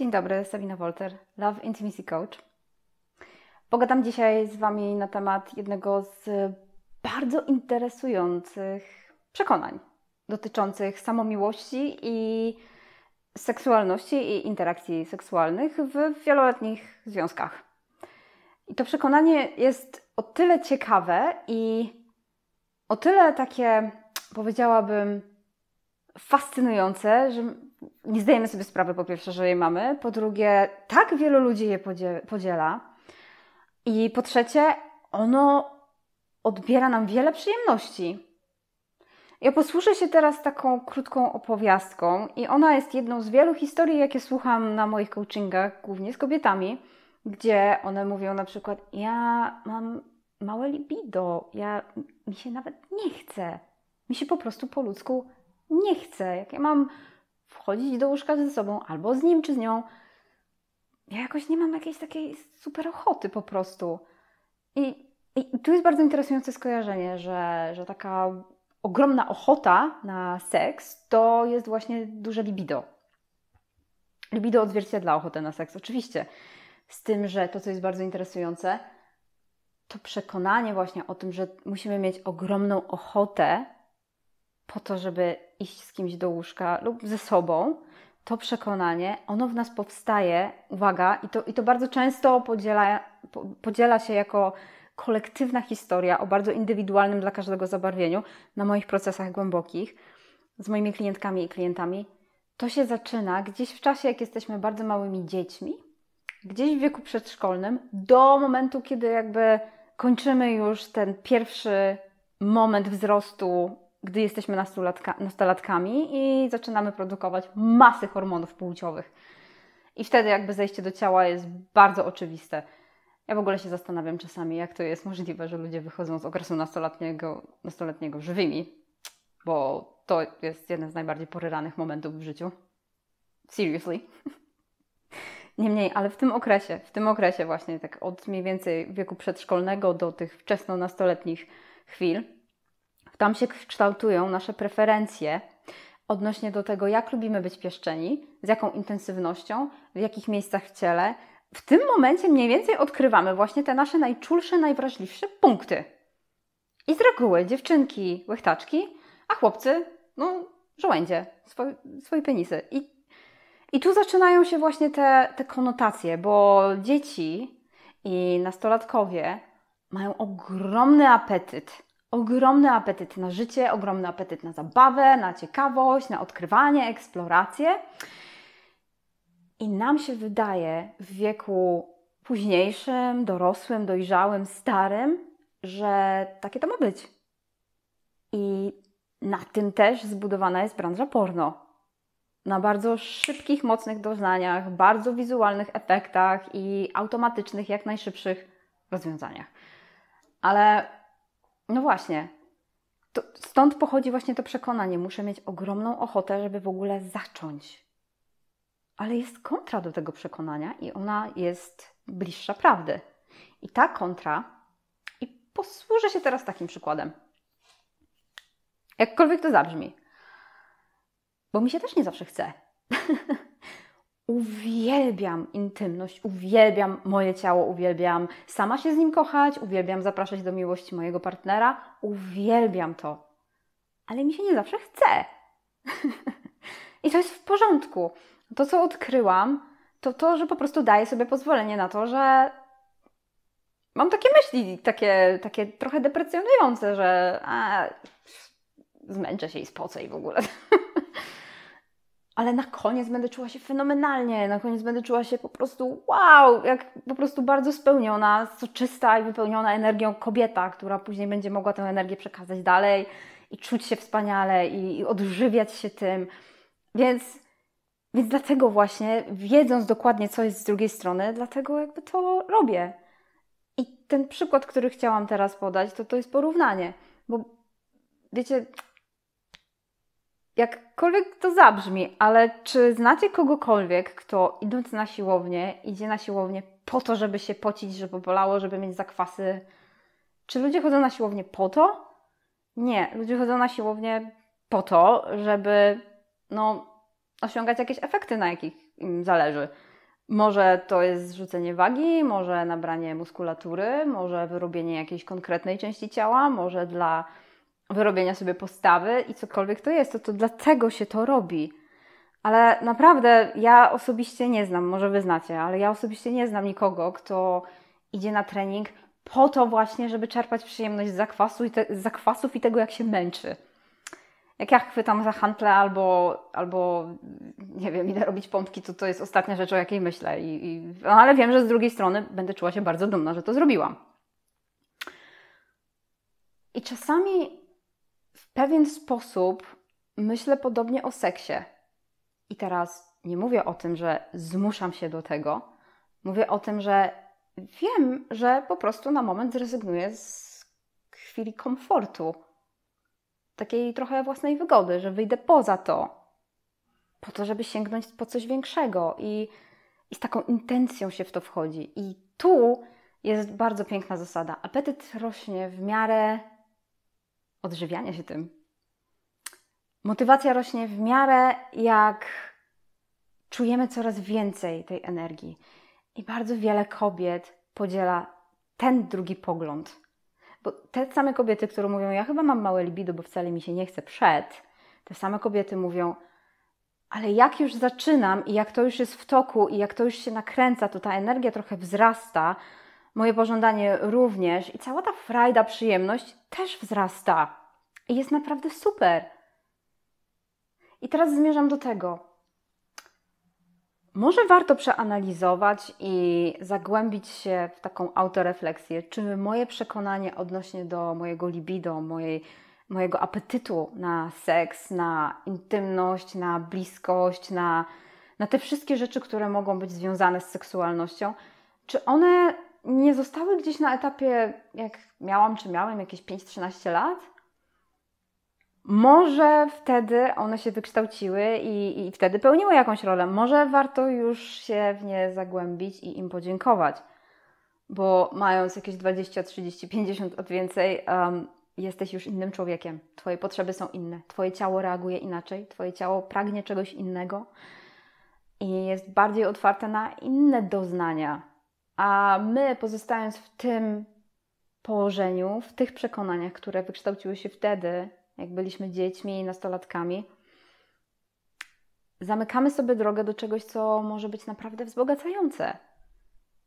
Dzień dobry, Sabina Wolter, Love Intimacy Coach. Pogadam dzisiaj z Wami na temat jednego z bardzo interesujących przekonań dotyczących samomiłości i seksualności i interakcji seksualnych w wieloletnich związkach. I to przekonanie jest o tyle ciekawe i o tyle takie, powiedziałabym, fascynujące, że nie zdajemy sobie sprawy, po pierwsze, że je mamy, po drugie, tak wielu ludzi je podziela, i po trzecie, ono odbiera nam wiele przyjemności. Ja posłuszę się teraz taką krótką opowiastką, i ona jest jedną z wielu historii, jakie słucham na moich coachingach, głównie z kobietami, gdzie one mówią na przykład: Ja mam małe libido, ja mi się nawet nie chce. Mi się po prostu po ludzku nie chce. Jak ja mam wchodzić do łóżka ze sobą, albo z nim czy z nią. Ja jakoś nie mam jakiejś takiej super ochoty po prostu. I, i tu jest bardzo interesujące skojarzenie, że, że taka ogromna ochota na seks to jest właśnie duże libido. Libido odzwierciedla ochotę na seks, oczywiście. Z tym, że to, co jest bardzo interesujące, to przekonanie właśnie o tym, że musimy mieć ogromną ochotę po to, żeby iść z kimś do łóżka lub ze sobą, to przekonanie, ono w nas powstaje, uwaga, i to, i to bardzo często podziela, podziela się jako kolektywna historia o bardzo indywidualnym dla każdego zabarwieniu na moich procesach głębokich z moimi klientkami i klientami. To się zaczyna gdzieś w czasie, jak jesteśmy bardzo małymi dziećmi, gdzieś w wieku przedszkolnym, do momentu, kiedy jakby kończymy już ten pierwszy moment wzrostu gdy jesteśmy nastolatka, nastolatkami i zaczynamy produkować masy hormonów płciowych. I wtedy jakby zejście do ciała jest bardzo oczywiste. Ja w ogóle się zastanawiam czasami, jak to jest możliwe, że ludzie wychodzą z okresu nastoletniego, nastoletniego żywymi, bo to jest jeden z najbardziej poryranych momentów w życiu. Seriously. Niemniej, ale w tym okresie, w tym okresie właśnie, tak od mniej więcej wieku przedszkolnego do tych wczesno-nastoletnich chwil, tam się kształtują nasze preferencje odnośnie do tego, jak lubimy być pieszczeni, z jaką intensywnością, w jakich miejscach w ciele. W tym momencie mniej więcej odkrywamy właśnie te nasze najczulsze, najwrażliwsze punkty. I z reguły dziewczynki łechtaczki, a chłopcy, no, żołędzie, swoje, swoje penisy. I, I tu zaczynają się właśnie te, te konotacje, bo dzieci i nastolatkowie mają ogromny apetyt ogromny apetyt na życie, ogromny apetyt na zabawę, na ciekawość, na odkrywanie, eksplorację. I nam się wydaje w wieku późniejszym, dorosłym, dojrzałym, starym, że takie to ma być. I na tym też zbudowana jest branża porno. Na bardzo szybkich, mocnych doznaniach, bardzo wizualnych efektach i automatycznych, jak najszybszych rozwiązaniach. Ale no właśnie. To stąd pochodzi właśnie to przekonanie. Muszę mieć ogromną ochotę, żeby w ogóle zacząć. Ale jest kontra do tego przekonania i ona jest bliższa prawdy. I ta kontra, i posłużę się teraz takim przykładem. Jakkolwiek to zabrzmi. Bo mi się też nie zawsze chce. Uwielbiam intymność, uwielbiam moje ciało, uwielbiam sama się z nim kochać, uwielbiam zapraszać do miłości mojego partnera, uwielbiam to. Ale mi się nie zawsze chce. I to jest w porządku. To, co odkryłam, to to, że po prostu daję sobie pozwolenie na to, że mam takie myśli, takie, takie trochę deprecjonujące, że a, zmęczę się i spocę i w ogóle. ale na koniec będę czuła się fenomenalnie, na koniec będę czuła się po prostu wow, jak po prostu bardzo spełniona, soczysta i wypełniona energią kobieta, która później będzie mogła tę energię przekazać dalej i czuć się wspaniale i, i odżywiać się tym. Więc, więc dlatego właśnie, wiedząc dokładnie, co jest z drugiej strony, dlatego jakby to robię. I ten przykład, który chciałam teraz podać, to to jest porównanie, bo wiecie, Jakkolwiek to zabrzmi, ale czy znacie kogokolwiek, kto idąc na siłownię, idzie na siłownię po to, żeby się pocić, żeby bolało, żeby mieć zakwasy? Czy ludzie chodzą na siłownię po to? Nie, ludzie chodzą na siłownię po to, żeby no, osiągać jakieś efekty, na jakich im zależy. Może to jest zrzucenie wagi, może nabranie muskulatury, może wyrobienie jakiejś konkretnej części ciała, może dla wyrobienia sobie postawy i cokolwiek to jest, to, to dlatego się to robi. Ale naprawdę ja osobiście nie znam, może wy znacie, ale ja osobiście nie znam nikogo, kto idzie na trening po to właśnie, żeby czerpać przyjemność z, zakwasu i te, z zakwasów i tego, jak się męczy. Jak ja chwytam za handle albo, albo nie wiem, idę robić pompki, to to jest ostatnia rzecz, o jakiej myślę. I, i no ale wiem, że z drugiej strony będę czuła się bardzo dumna, że to zrobiłam. I czasami pewien sposób myślę podobnie o seksie. I teraz nie mówię o tym, że zmuszam się do tego. Mówię o tym, że wiem, że po prostu na moment zrezygnuję z chwili komfortu, takiej trochę własnej wygody, że wyjdę poza to, po to, żeby sięgnąć po coś większego i, i z taką intencją się w to wchodzi. I tu jest bardzo piękna zasada. Apetyt rośnie w miarę odżywiania się tym. Motywacja rośnie w miarę, jak czujemy coraz więcej tej energii. I bardzo wiele kobiet podziela ten drugi pogląd. Bo te same kobiety, które mówią, ja chyba mam małe libido, bo wcale mi się nie chce przed, te same kobiety mówią, ale jak już zaczynam i jak to już jest w toku i jak to już się nakręca, to ta energia trochę wzrasta, Moje pożądanie również i cała ta frajda, przyjemność też wzrasta. I jest naprawdę super. I teraz zmierzam do tego. Może warto przeanalizować i zagłębić się w taką autorefleksję, czy moje przekonanie odnośnie do mojego libido, mojej, mojego apetytu na seks, na intymność, na bliskość, na, na te wszystkie rzeczy, które mogą być związane z seksualnością, czy one nie zostały gdzieś na etapie, jak miałam czy miałem jakieś 5-13 lat. Może wtedy one się wykształciły i, i wtedy pełniły jakąś rolę. Może warto już się w nie zagłębić i im podziękować, bo mając jakieś 20, 30, 50 od więcej, um, jesteś już innym człowiekiem. Twoje potrzeby są inne, Twoje ciało reaguje inaczej, Twoje ciało pragnie czegoś innego i jest bardziej otwarte na inne doznania a my, pozostając w tym położeniu, w tych przekonaniach, które wykształciły się wtedy, jak byliśmy dziećmi i nastolatkami, zamykamy sobie drogę do czegoś, co może być naprawdę wzbogacające.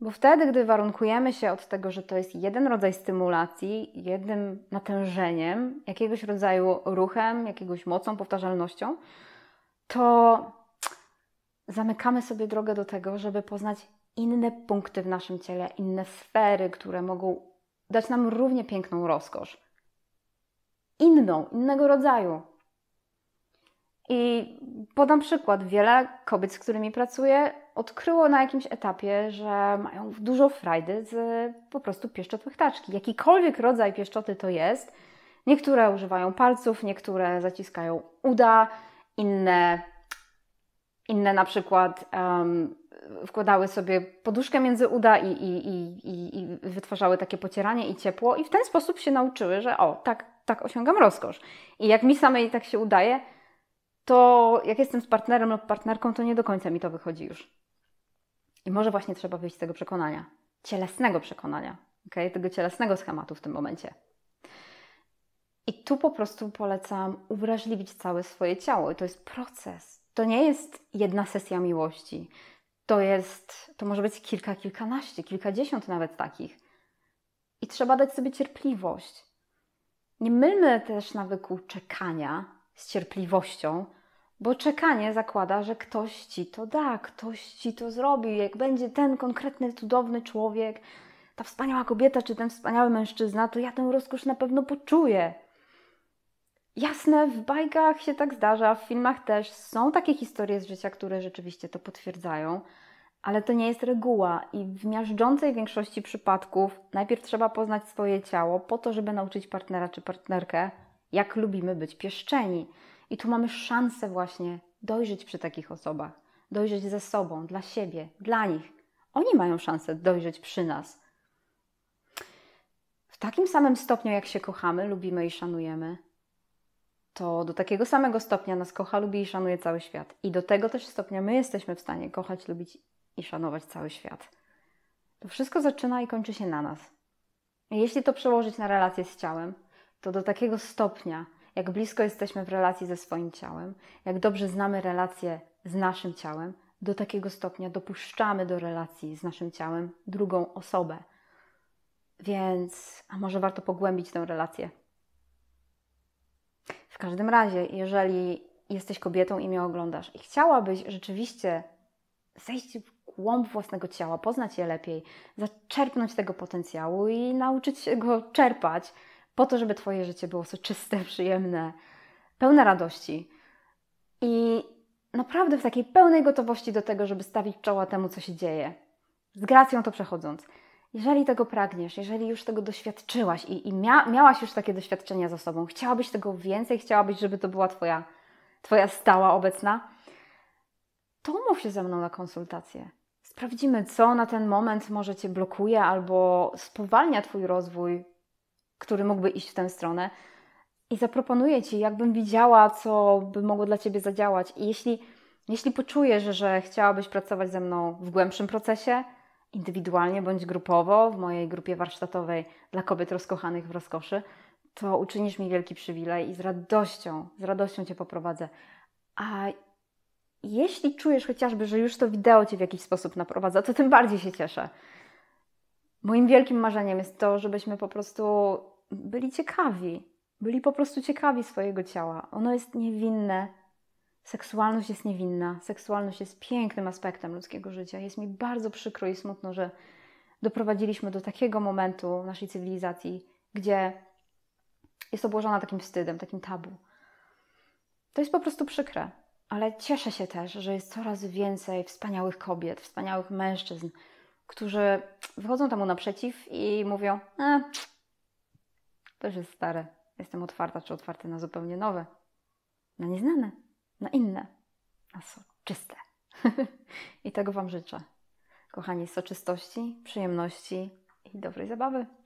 Bo wtedy, gdy warunkujemy się od tego, że to jest jeden rodzaj stymulacji, jednym natężeniem, jakiegoś rodzaju ruchem, jakiegoś mocą, powtarzalnością, to zamykamy sobie drogę do tego, żeby poznać inne punkty w naszym ciele, inne sfery, które mogą dać nam równie piękną rozkosz. Inną, innego rodzaju. I podam przykład. Wiele kobiet, z którymi pracuję, odkryło na jakimś etapie, że mają dużo frajdy z po prostu pieszczotłych taczki. Jakikolwiek rodzaj pieszczoty to jest. Niektóre używają palców, niektóre zaciskają uda, inne, inne na przykład um, wkładały sobie poduszkę między uda i, i, i, i, wytwarzały takie pocieranie i ciepło, i w ten sposób się nauczyły, że o, tak, tak osiągam rozkosz. I jak mi samej tak się udaje, to jak jestem z partnerem lub partnerką, to nie do końca mi to wychodzi już. I może właśnie trzeba wyjść z tego przekonania, cielesnego przekonania, okay? tego cielesnego schematu w tym momencie. I tu po prostu polecam uwrażliwić całe swoje ciało. I to jest proces. To nie jest jedna sesja miłości to jest, to może być kilka, kilkanaście, kilkadziesiąt nawet takich. I trzeba dać sobie cierpliwość. Nie mylmy też nawyku czekania z cierpliwością, bo czekanie zakłada, że ktoś ci to da, ktoś ci to zrobi. Jak będzie ten konkretny, cudowny człowiek, ta wspaniała kobieta czy ten wspaniały mężczyzna, to ja tę rozkosz na pewno poczuję. Jasne, w bajkach się tak zdarza, w filmach też są takie historie z życia, które rzeczywiście to potwierdzają, ale to nie jest reguła i w miażdżącej większości przypadków najpierw trzeba poznać swoje ciało po to, żeby nauczyć partnera czy partnerkę, jak lubimy być pieszczeni. I tu mamy szansę właśnie dojrzeć przy takich osobach, dojrzeć ze sobą, dla siebie, dla nich. Oni mają szansę dojrzeć przy nas. W takim samym stopniu, jak się kochamy, lubimy i szanujemy, to do takiego samego stopnia nas kocha, lubi i szanuje cały świat. I do tego też stopnia my jesteśmy w stanie kochać, lubić i szanować cały świat. To wszystko zaczyna i kończy się na nas. jeśli to przełożyć na relację z ciałem, to do takiego stopnia, jak blisko jesteśmy w relacji ze swoim ciałem, jak dobrze znamy relację z naszym ciałem, do takiego stopnia dopuszczamy do relacji z naszym ciałem drugą osobę. Więc, a może warto pogłębić tę relację w każdym razie, jeżeli jesteś kobietą i mnie oglądasz i chciałabyś rzeczywiście zejść w głąb własnego ciała, poznać je lepiej, zaczerpnąć tego potencjału i nauczyć się go czerpać, po to, żeby Twoje życie było soczyste, przyjemne, pełne radości i naprawdę w takiej pełnej gotowości do tego, żeby stawić czoła temu, co się dzieje, z gracją to przechodząc. Jeżeli tego pragniesz, jeżeli już tego doświadczyłaś i, i mia, miałaś już takie doświadczenia za sobą, chciałabyś tego więcej, chciałabyś, żeby to była Twoja, twoja stała obecna, to umów się ze mną na konsultację. Sprawdzimy, co na ten moment może Cię blokuje albo spowalnia Twój rozwój, który mógłby iść w tę stronę. I zaproponuję Ci, jakbym widziała, co by mogło dla Ciebie zadziałać. I jeśli, jeśli poczujesz, że chciałabyś pracować ze mną w głębszym procesie, indywidualnie bądź grupowo w mojej grupie warsztatowej dla kobiet rozkochanych w rozkoszy, to uczynisz mi wielki przywilej i z radością, z radością Cię poprowadzę. A jeśli czujesz chociażby, że już to wideo Cię w jakiś sposób naprowadza, to tym bardziej się cieszę. Moim wielkim marzeniem jest to, żebyśmy po prostu byli ciekawi, byli po prostu ciekawi swojego ciała. Ono jest niewinne, Seksualność jest niewinna, seksualność jest pięknym aspektem ludzkiego życia. Jest mi bardzo przykro i smutno, że doprowadziliśmy do takiego momentu naszej cywilizacji, gdzie jest obłożona takim wstydem, takim tabu. To jest po prostu przykre, ale cieszę się też, że jest coraz więcej wspaniałych kobiet, wspaniałych mężczyzn, którzy wychodzą temu naprzeciw i mówią: e, To już jest stare, jestem otwarta czy otwarty na zupełnie nowe, na nieznane na inne, a soczyste. I tego Wam życzę. Kochani, soczystości, przyjemności i dobrej zabawy.